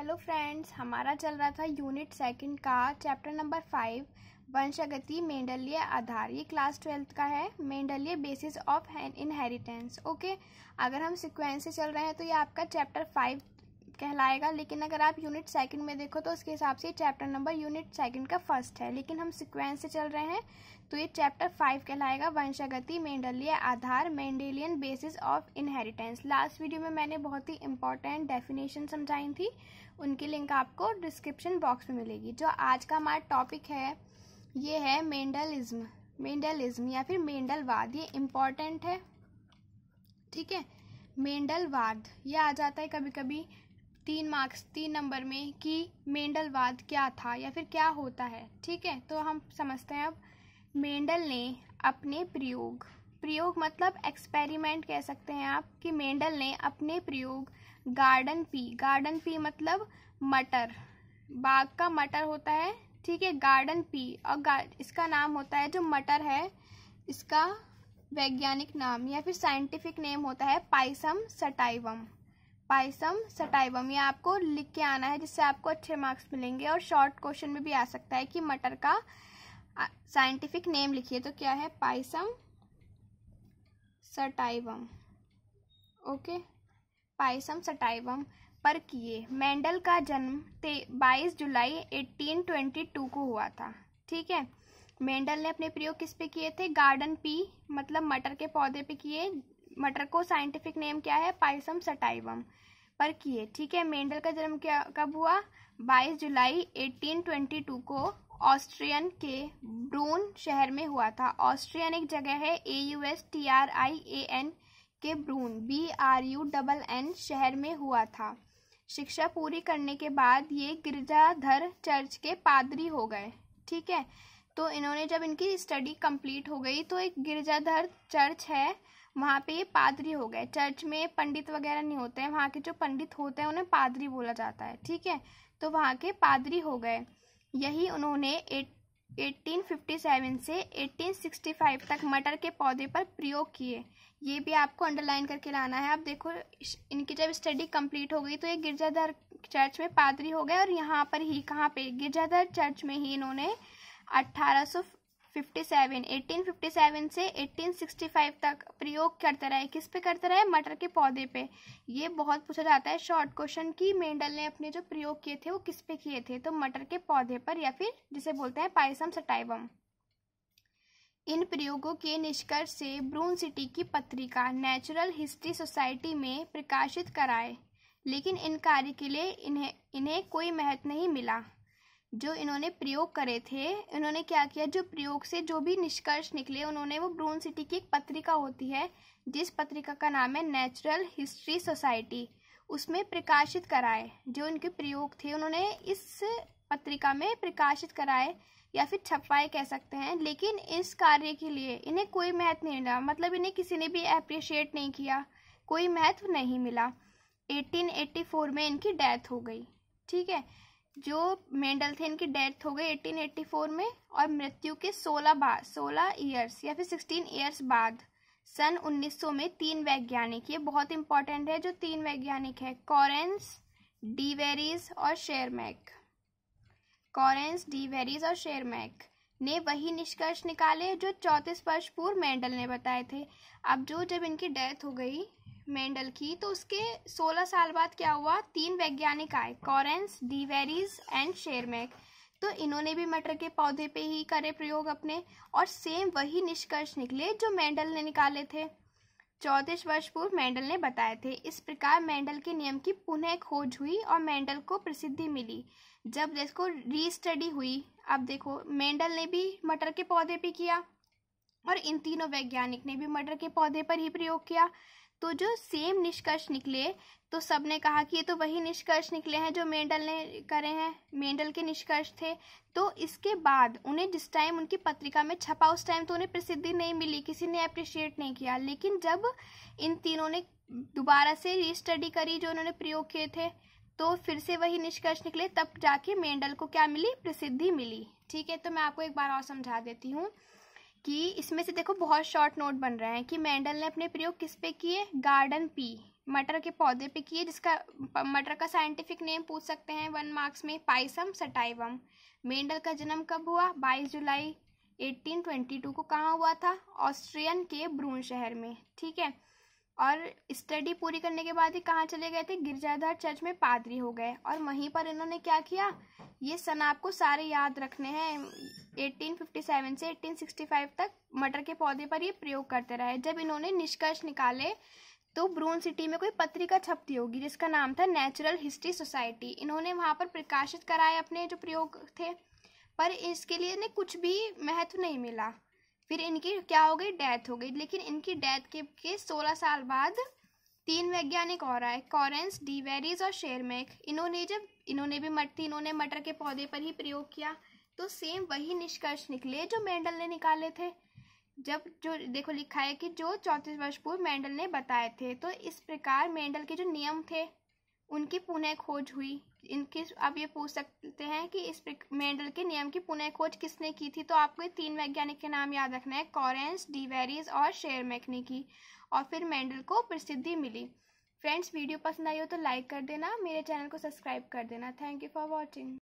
hello friends हमारा चल रहा था यूनिट सेकंड का चैप्टर नंबर फाइव वंशगति मेंडलीय आधार ये क्लास ट्वेल्थ का है मेंडलीय बेसिस ऑफ इनहेरिटेंस ओके अगर हम सिक्वेंस से चल रहे हैं तो ये आपका चैप्टर फाइव कहलाएगा लेकिन अगर आप यूनिट सेकंड में देखो तो उसके हिसाब से चैप्टर नंबर यूनिट सेकंड का फर्स्ट है लेकिन हम सिक्वेंस से चल रहे हैं तो ये चैप्टर फाइव कहलाएगा वंशागति मेंडलिय आधार Mendelian basis of inheritance last video में मैंने बहुत ही इंपॉर्टेंट डेफिनेशन समझाई थी उनकी लिंक आपको डिस्क्रिप्शन बॉक्स में मिलेगी जो आज का हमारा टॉपिक है ये है मेंडलिज्म मेंडलिज्म या फिर मेंडलवाद ये इम्पॉर्टेंट है ठीक है मेंडलवाद ये आ जाता है कभी कभी तीन मार्क्स तीन नंबर में कि मेंडलवाद क्या था या फिर क्या होता है ठीक है तो हम समझते हैं अब मेंडल ने अपने प्रयोग प्रयोग मतलब एक्सपेरिमेंट कह सकते हैं आप कि मेंडल ने अपने प्रयोग गार्डन पी गार्डन पी मतलब मटर बाग का मटर होता है ठीक है गार्डन पी और इसका नाम होता है जो मटर है इसका वैज्ञानिक नाम या फिर साइंटिफिक नेम होता है पाइसम सटाइवम पाइसम सटाइवम ये आपको लिख के आना है जिससे आपको अच्छे मार्क्स मिलेंगे और शॉर्ट क्वेश्चन में भी आ सकता है कि मटर का साइंटिफिक नेम लिखिए तो क्या है pisum sativum okay pisum sativum पर किए मेंडल का जन्म ते बाईस जुलाई 1822 को हुआ था ठीक है मेंडल ने अपने प्रयोग किस पे किए थे गार्डन पी मतलब मटर के पौधे पे किए मटर को साइंटिफिक नेम क्या है पाइसम सटाइवम पर किए ठीक है मेंडल का जन्म क्या कब हुआ 22 जुलाई 1822 को ऑस्ट्रियन के ब्रून शहर में हुआ था ऑस्ट्रियन एक जगह है A U S T R I A N के Brunn B R U double N शहर में हुआ था शिक्षा पूरी करने के बाद ये गिरजाधर चर्च के पादरी हो गए ठीक है तो इन्होंने जब इनकी स्टडी कंप्लीट हो गई तो एक गिरजाधर चर्च है वहाँ पे पादरी हो गए चर्च में पंडित वगैरह नहीं होते हैं वहाँ के जो पंडित होते हैं उन्हें पादरी बोला जाता है ठीक है तो वहाँ के पादरी हो गए यही उन्होंने एट सेवन से एटीन सिक्सटी फाइव तक मटर के पौधे पर प्रयोग किए ये भी आपको अंडरलाइन करके लाना है आप देखो इनकी जब स्टडी कंप्लीट हो गई तो ये गिरजाधर चर्च में पादरी हो गए और यहाँ पर ही कहाँ पे गिरजाधर चर्च में ही इन्होंने अट्ठारह 57 1857 से 1865 तक प्रयोग करता रहा है किस पे करता रहा है मटर के पौधे पे ये बहुत पूछा जाता है शॉर्ट क्वेश्चन कि मेंडल ने अपने जो प्रयोग किए थे वो किस पे किए थे तो मटर के पौधे पर या फिर जिसे बोलते हैं पाइसम सटाइवम इन प्रयोगों के निष्कर्ष से ब्रून सिटी की पत्रिका नेचुरल हिस्ट्री सोसाइटी में प्रकाशित कराए लेकिन इन कार्य के लिए इन्हें इन्हें कोई महत्व नहीं मिला जो इन्होंने प्रयोग करे थे इन्होंने क्या किया जो प्रयोग से जो भी निष्कर्ष निकले उन्होंने वो ब्रून सिटी की एक पत्रिका होती है जिस पत्रिका का नाम है नेचुरल हिस्ट्री सोसाइटी उसमें प्रकाशित कराए जो इनके प्रयोग थे उन्होंने इस पत्रिका में प्रकाशित कराए या फिर छपवाए कह सकते हैं लेकिन इस कार्य के लिए इन्हें कोई महत्व नहीं मिला मतलब इन्हें किसी ने भी अप्रिशिएट नहीं किया कोई महत्व नहीं मिला 1884 में इनकी डेथ हो गई ठीक है जो मेंडल थे इनकी डेथ हो गई 1884 में और मृत्यु के 16 बाद 16 ईयर्स या फिर 16 ईयर्स बाद सन 1900 में तीन वैज्ञानिक ये बहुत इंपॉर्टेंट है जो तीन वैज्ञानिक है कॉरेंस डीवेरीज और शेयरमैक कॉरेंस डीवेरीज और शेयरमैक ने वही निष्कर्ष निकाले जो चौंतीस वर्ष पूर्व मेंडल ने बताए थे अब जो जब इनकी डेथ हो गई मेंडल की तो उसके 16 साल बाद क्या हुआ तीन वैज्ञानिक आए कॉरेंस डीवेरीज एंड शेरमैक तो इन्होंने भी मटर के पौधे पे ही करे प्रयोग अपने और सेम वही निष्कर्ष निकले जो मेंडल ने निकाले थे चौंतीस वर्ष पूर्व मेंडल ने बताए थे इस प्रकार मेंडल के नियम की पुनः खोज हुई और मेंडल को प्रसिद्धि मिली जब री रीस्टडी हुई अब देखो मेंडल ने भी मटर के पौधे पे किया और इन तीनों वैज्ञानिक ने भी मटर के पौधे पर ही प्रयोग किया तो जो सेम निष्कर्ष निकले तो सब ने कहा कि ये तो वही निष्कर्ष निकले हैं जो मेंडल ने करे हैं मेंडल के निष्कर्ष थे तो इसके बाद उन्हें जिस टाइम उनकी पत्रिका में छपा उस टाइम तो उन्हें प्रसिद्धि नहीं मिली किसी ने अप्रिशिएट नहीं किया लेकिन जब इन तीनों ने दोबारा से रीस्टडी करी जो उन्होंने प्रयोग किए थे तो फिर से वही निष्कर्ष निकले तब जाके मेंडल को क्या मिली प्रसिद्धि मिली ठीक है तो मैं आपको एक बार और समझा देती हूँ कि इसमें से देखो बहुत शॉर्ट नोट बन रहे हैं कि मेंडल ने अपने प्रयोग किस पे किए गार्डन पी मटर के पौधे पे किए जिसका मटर का साइंटिफिक नेम पूछ सकते हैं वन मार्क्स में पाइसम सटाइवम मेंडल का जन्म कब हुआ बाईस जुलाई 1822 को कहाँ हुआ था ऑस्ट्रियन के ब्रून शहर में ठीक है और स्टडी पूरी करने के बाद ही कहाँ चले गए थे गिरजाधर चर्च में पादरी हो गए और वहीं पर इन्होंने क्या किया ये सन आपको सारे याद रखने हैं 1857 से 1865 तक मटर के पौधे पर ये प्रयोग करते रहे जब इन्होंने निष्कर्ष निकाले तो ब्रून सिटी में कोई पत्रिका छपती होगी जिसका नाम था नेचुरल हिस्ट्री सोसाइटी इन्होंने वहाँ पर प्रकाशित कराए अपने जो प्रयोग थे पर इसके लिए इन्हें कुछ भी महत्व नहीं मिला फिर इनकी क्या हो गई डेथ हो गई लेकिन इनकी डेथ के, के सोलह साल बाद तीन वैज्ञानिक और आए कॉरेंस डीवेरीज और शेरमेक इन्होंने जब इन्होंने भी मटती इन्होंने मटर के पौधे पर ही प्रयोग किया तो सेम वही निष्कर्ष निकले जो मेंडल ने निकाले थे जब जो देखो लिखा है कि जो चौंतीस वर्ष पूर्व मेंडल ने बताए थे तो इस प्रकार मेंडल के जो नियम थे उनकी पुनः खोज हुई इनकी आप ये पूछ सकते हैं कि इस मेंडल के नियम की पुनः खोज किसने की थी तो आपको तीन वैज्ञानिक के नाम याद रखना है कॉरेंस डीवेरीज और शेयर मैकनी की और फिर मेंडल को प्रसिद्धि मिली फ्रेंड्स वीडियो पसंद आई हो तो लाइक कर देना मेरे चैनल को सब्सक्राइब कर देना थैंक यू फॉर वॉचिंग